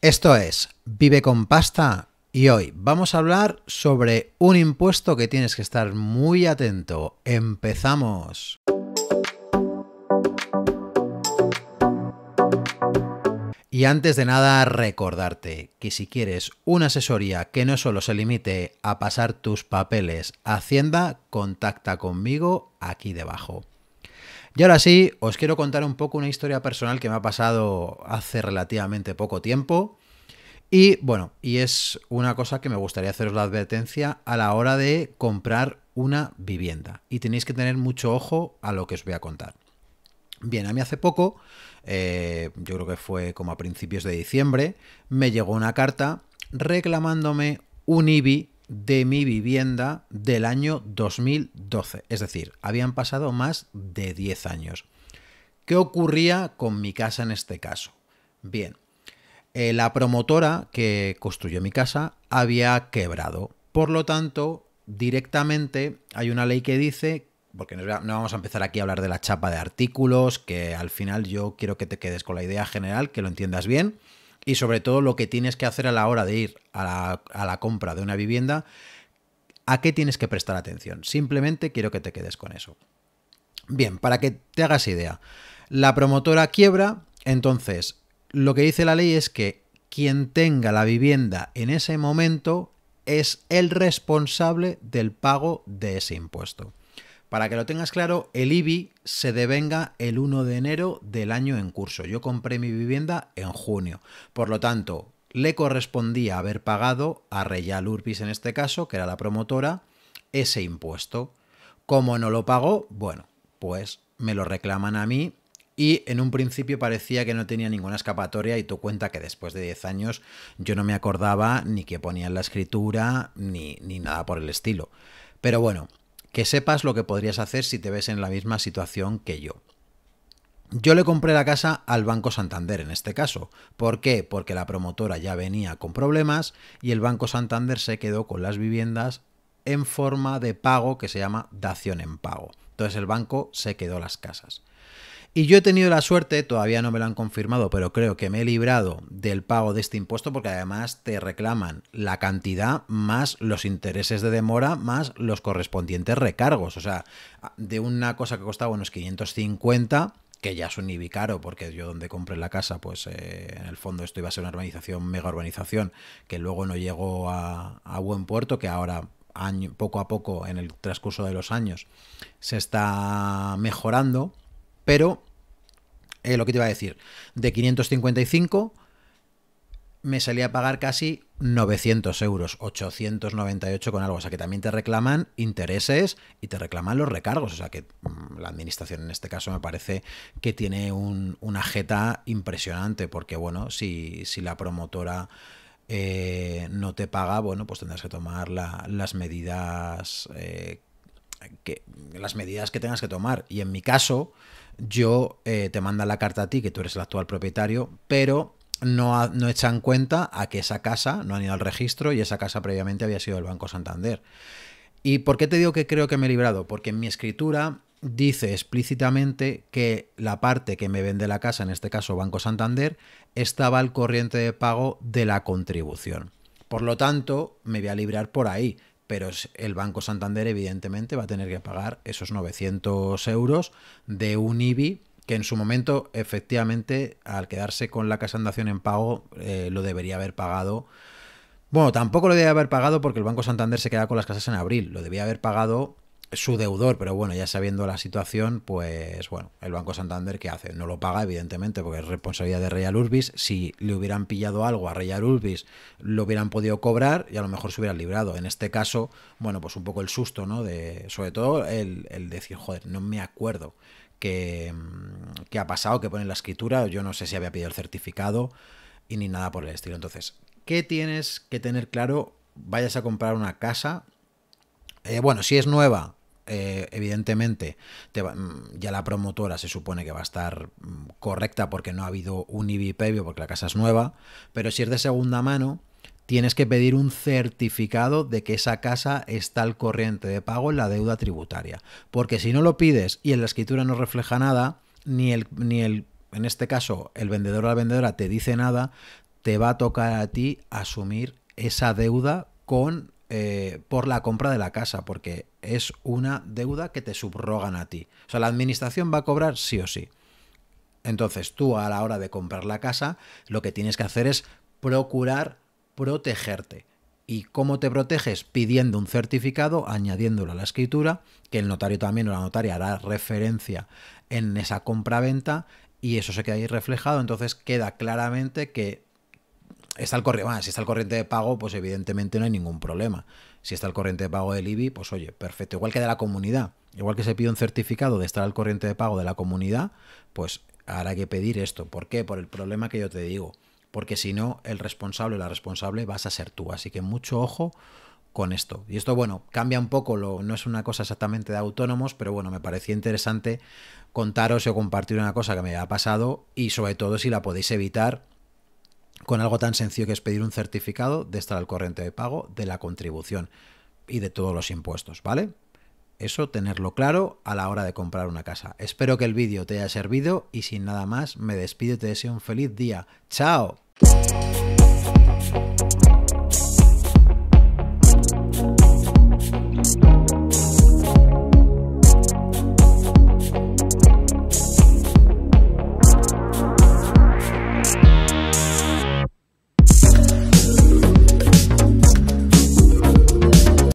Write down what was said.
Esto es Vive con Pasta y hoy vamos a hablar sobre un impuesto que tienes que estar muy atento. Empezamos. Y antes de nada, recordarte que si quieres una asesoría que no solo se limite a pasar tus papeles a Hacienda, contacta conmigo aquí debajo. Y ahora sí, os quiero contar un poco una historia personal que me ha pasado hace relativamente poco tiempo. Y bueno, y es una cosa que me gustaría haceros la advertencia a la hora de comprar una vivienda. Y tenéis que tener mucho ojo a lo que os voy a contar. Bien, a mí hace poco, eh, yo creo que fue como a principios de diciembre, me llegó una carta reclamándome un IBI de mi vivienda del año 2012. Es decir, habían pasado más de 10 años. ¿Qué ocurría con mi casa en este caso? Bien, eh, la promotora que construyó mi casa había quebrado. Por lo tanto, directamente hay una ley que dice, porque no vamos a empezar aquí a hablar de la chapa de artículos, que al final yo quiero que te quedes con la idea general, que lo entiendas bien y sobre todo lo que tienes que hacer a la hora de ir a la, compra de una vivienda, a qué tienes que prestar atención. Simplemente quiero que te quedes con eso. Bien, para que te hagas idea, la promotora quiebra, entonces lo que dice la ley es que quien tenga la vivienda en ese momento es el responsable del pago de ese impuesto. Para que lo tengas claro, el IBI se devenga el 1 de enero del año en curso. Yo compré mi vivienda en junio. Por lo tanto, le correspondía haber pagado a Reyal Urbis en este caso, que era la promotora, ese impuesto. Como no lo pagó, bueno, pues me lo reclaman a mí y en un principio parecía que no tenía ninguna escapatoria y tú cuenta que después de 10 años yo no me acordaba ni que ponían la escritura ni, ni nada por el estilo. Pero bueno, que sepas lo que podrías hacer si te ves en la misma situación que yo. Yo le compré la casa al Banco Santander en este caso. ¿Por qué? Porque la promotora ya venía con problemas y el Banco Santander se quedó con las viviendas en forma de pago que se llama dación en pago. Entonces el banco se quedó las casas. Y yo he tenido la suerte, todavía no me lo han confirmado, pero creo que me he librado del pago de este impuesto porque además te reclaman la cantidad más los intereses de demora más los correspondientes recargos. O sea, de una cosa que costaba unos 550 que ya es un IBI caro, porque yo donde compré la casa, pues eh, en el fondo esto iba a ser una urbanización, mega urbanización, que luego no llegó a, buen puerto, que ahora poco a poco, en el transcurso de los años, se está mejorando pero, eh, lo que te iba a decir, de 555 me salía a pagar casi 900 euros, 898 con algo. O sea que también te reclaman intereses y te reclaman los recargos. O sea que mm, la administración en este caso me parece que tiene una jeta impresionante porque, bueno, si, la promotora eh, no te paga, bueno, pues tendrás que tomar las medidas eh, que las medidas que tengas que tomar. Y en mi caso, yo eh, te manda la carta a ti, que tú eres el actual propietario, pero no, no echan cuenta a que esa casa no han ido al registro y esa casa previamente había sido del Banco Santander. ¿Y por qué te digo que creo que me he librado? Porque en mi escritura dice explícitamente que la parte que me vende la casa, en este caso Banco Santander, estaba al corriente de pago de la contribución. Por lo tanto, me voy a librar por ahí pero el Banco Santander evidentemente va a tener que pagar esos 900 euros de un IBI que en su momento efectivamente al quedarse con la casa andación en pago eh, lo debería haber pagado. Bueno, tampoco lo debería haber pagado porque el Banco Santander se queda con las casas en abril, lo debía haber pagado su deudor, pero bueno, ya sabiendo la situación, pues bueno, el Banco Santander, ¿qué hace? No lo paga, evidentemente, porque es responsabilidad de Real Urbis. Si le hubieran pillado algo a Real Urbis, lo hubieran podido cobrar y a lo mejor se hubieran librado. En este caso, bueno, pues un poco el susto, ¿no? De, sobre todo el, decir, joder, no me acuerdo que, mm, qué ha pasado, que pone la escritura, yo no sé si había pedido el certificado y ni nada por el estilo. Entonces, ¿qué tienes que tener claro? Vayas a comprar una casa. Eh, bueno, si es nueva, eh, evidentemente, mm, ya la promotora se supone que va a estar mm, correcta porque no ha habido un IBI previo porque la casa es nueva, pero si es de segunda mano, tienes que pedir un certificado de que esa casa está al corriente de pago en la deuda tributaria. Porque si no lo pides y en la escritura no refleja nada, ni el, ni el en este caso, el vendedor o la vendedora te dice nada, te va a tocar a ti asumir esa deuda con eh, por la compra de la casa, porque es una deuda que te subrogan a ti. O sea, la administración va a cobrar sí o sí. Entonces tú a la hora de comprar la casa, lo que tienes que hacer es procurar protegerte. ¿Y cómo te proteges? Pidiendo un certificado, añadiéndolo a la escritura, que el notario también o la notaria hará referencia en esa compra-venta y eso se queda ahí reflejado. Entonces queda claramente que está al corriente, si está el corriente de pago, pues evidentemente no hay ningún problema. Si está el corriente de pago del IBI, pues oye, perfecto. Igual que de la comunidad, igual que se pide un certificado de estar al corriente de pago de la comunidad, pues habrá que pedir esto. ¿Por qué? Por el problema que yo te digo. Porque si no, el responsable la responsable vas a ser tú. Así que mucho ojo con esto. Y esto, bueno, cambia un poco, lo, no es una cosa exactamente de autónomos, pero bueno, me parecía interesante contaros o compartir una cosa que me ha pasado y sobre todo si la podéis evitar con algo tan sencillo que es pedir un certificado de estar al corriente de pago de la contribución y de todos los impuestos, ¿vale? Eso tenerlo claro a la hora de comprar una casa. Espero que el vídeo te haya servido y sin nada más me despido y te deseo un feliz día. ¡Chao!